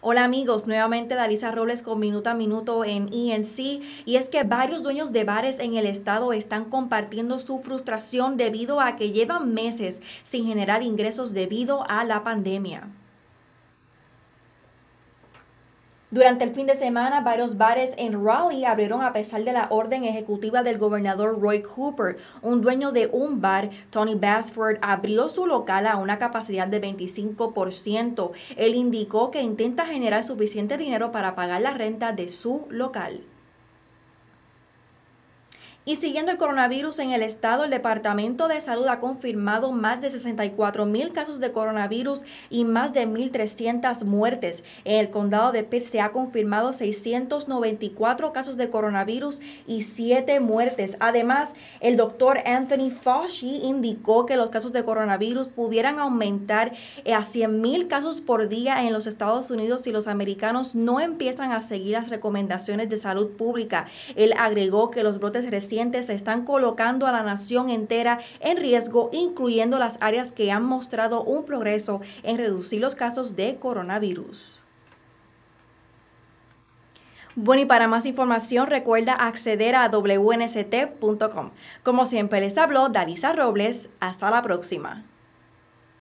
Hola amigos, nuevamente Dalisa Robles con Minuto a Minuto en INC. E y es que varios dueños de bares en el estado están compartiendo su frustración debido a que llevan meses sin generar ingresos debido a la pandemia. Durante el fin de semana, varios bares en Raleigh abrieron a pesar de la orden ejecutiva del gobernador Roy Cooper. Un dueño de un bar, Tony Basford, abrió su local a una capacidad de 25%. Él indicó que intenta generar suficiente dinero para pagar la renta de su local. Y siguiendo el coronavirus en el estado, el Departamento de Salud ha confirmado más de 64 mil casos de coronavirus y más de 1.300 muertes. En el condado de Pitt se ha confirmado 694 casos de coronavirus y 7 muertes. Además, el doctor Anthony Fauci indicó que los casos de coronavirus pudieran aumentar eh, a 100 mil casos por día en los Estados Unidos si los americanos no empiezan a seguir las recomendaciones de salud pública. Él agregó que los brotes se están colocando a la nación entera en riesgo, incluyendo las áreas que han mostrado un progreso en reducir los casos de coronavirus. Bueno, y para más información recuerda acceder a wnst.com. Como siempre les habló Dalisa Robles, hasta la próxima.